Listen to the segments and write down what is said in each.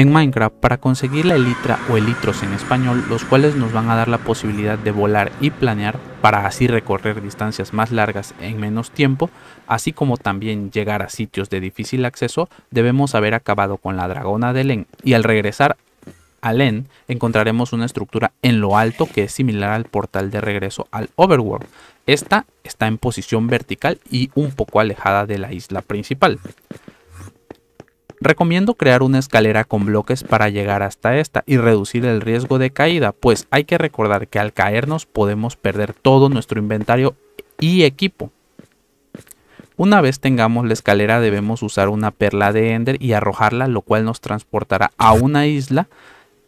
en Minecraft para conseguir la elitra o elitros en español, los cuales nos van a dar la posibilidad de volar y planear para así recorrer distancias más largas en menos tiempo, así como también llegar a sitios de difícil acceso, debemos haber acabado con la dragona de Len y al regresar a Len encontraremos una estructura en lo alto que es similar al portal de regreso al Overworld. Esta está en posición vertical y un poco alejada de la isla principal. Recomiendo crear una escalera con bloques para llegar hasta esta y reducir el riesgo de caída, pues hay que recordar que al caernos podemos perder todo nuestro inventario y equipo. Una vez tengamos la escalera debemos usar una perla de Ender y arrojarla, lo cual nos transportará a una isla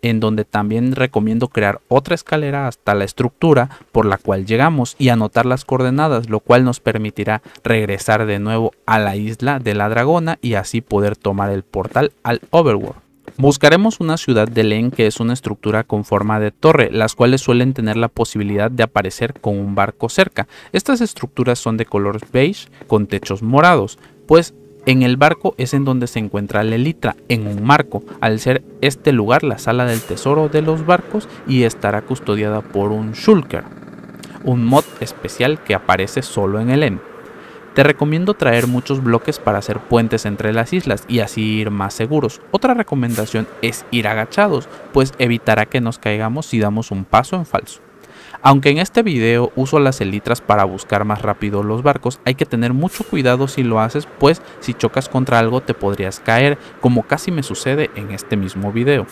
en donde también recomiendo crear otra escalera hasta la estructura por la cual llegamos y anotar las coordenadas, lo cual nos permitirá regresar de nuevo a la isla de la dragona y así poder tomar el portal al overworld. Buscaremos una ciudad de Len que es una estructura con forma de torre, las cuales suelen tener la posibilidad de aparecer con un barco cerca. Estas estructuras son de color beige con techos morados, pues en el barco es en donde se encuentra la elitra, en un marco, al ser este lugar la sala del tesoro de los barcos y estará custodiada por un shulker, un mod especial que aparece solo en el M. Te recomiendo traer muchos bloques para hacer puentes entre las islas y así ir más seguros. Otra recomendación es ir agachados, pues evitará que nos caigamos si damos un paso en falso. Aunque en este video uso las elitras para buscar más rápido los barcos, hay que tener mucho cuidado si lo haces, pues si chocas contra algo te podrías caer, como casi me sucede en este mismo video.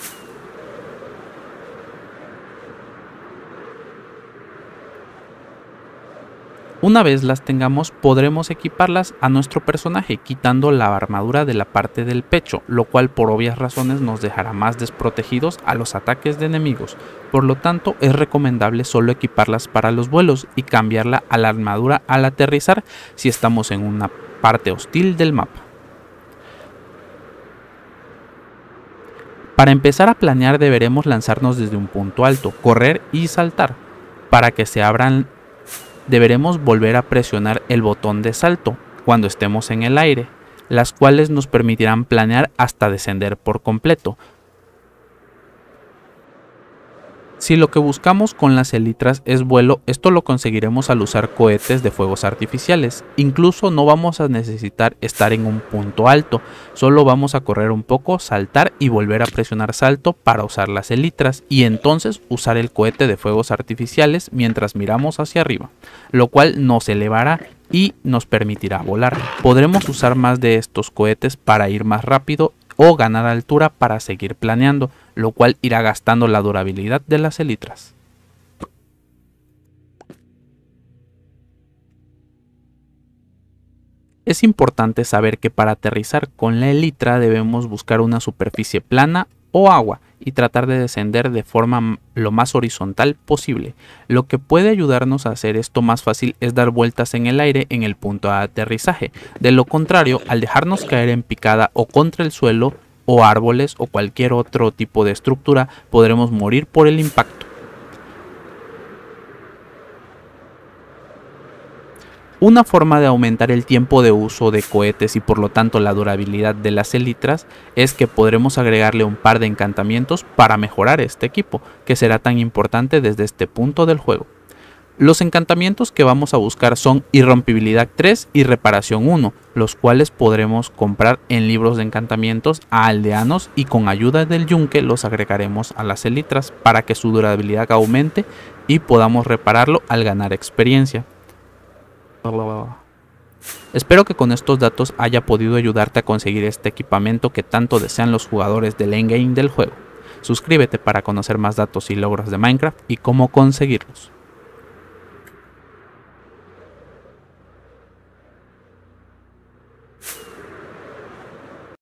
Una vez las tengamos podremos equiparlas a nuestro personaje quitando la armadura de la parte del pecho, lo cual por obvias razones nos dejará más desprotegidos a los ataques de enemigos, por lo tanto es recomendable solo equiparlas para los vuelos y cambiarla a la armadura al aterrizar si estamos en una parte hostil del mapa. Para empezar a planear deberemos lanzarnos desde un punto alto, correr y saltar, para que se abran deberemos volver a presionar el botón de salto cuando estemos en el aire, las cuales nos permitirán planear hasta descender por completo, si lo que buscamos con las elitras es vuelo, esto lo conseguiremos al usar cohetes de fuegos artificiales. Incluso no vamos a necesitar estar en un punto alto, solo vamos a correr un poco, saltar y volver a presionar salto para usar las elitras y entonces usar el cohete de fuegos artificiales mientras miramos hacia arriba, lo cual nos elevará y nos permitirá volar. Podremos usar más de estos cohetes para ir más rápido o ganar altura para seguir planeando, lo cual irá gastando la durabilidad de las elitras. Es importante saber que para aterrizar con la elitra debemos buscar una superficie plana o agua y tratar de descender de forma lo más horizontal posible. Lo que puede ayudarnos a hacer esto más fácil es dar vueltas en el aire en el punto de aterrizaje. De lo contrario, al dejarnos caer en picada o contra el suelo o árboles o cualquier otro tipo de estructura, podremos morir por el impacto. Una forma de aumentar el tiempo de uso de cohetes y por lo tanto la durabilidad de las elitras es que podremos agregarle un par de encantamientos para mejorar este equipo, que será tan importante desde este punto del juego. Los encantamientos que vamos a buscar son Irrompibilidad 3 y Reparación 1, los cuales podremos comprar en libros de encantamientos a aldeanos y con ayuda del yunque los agregaremos a las elitras para que su durabilidad aumente y podamos repararlo al ganar experiencia. Espero que con estos datos haya podido ayudarte a conseguir este equipamiento que tanto desean los jugadores del endgame del juego. Suscríbete para conocer más datos y logros de Minecraft y cómo conseguirlos.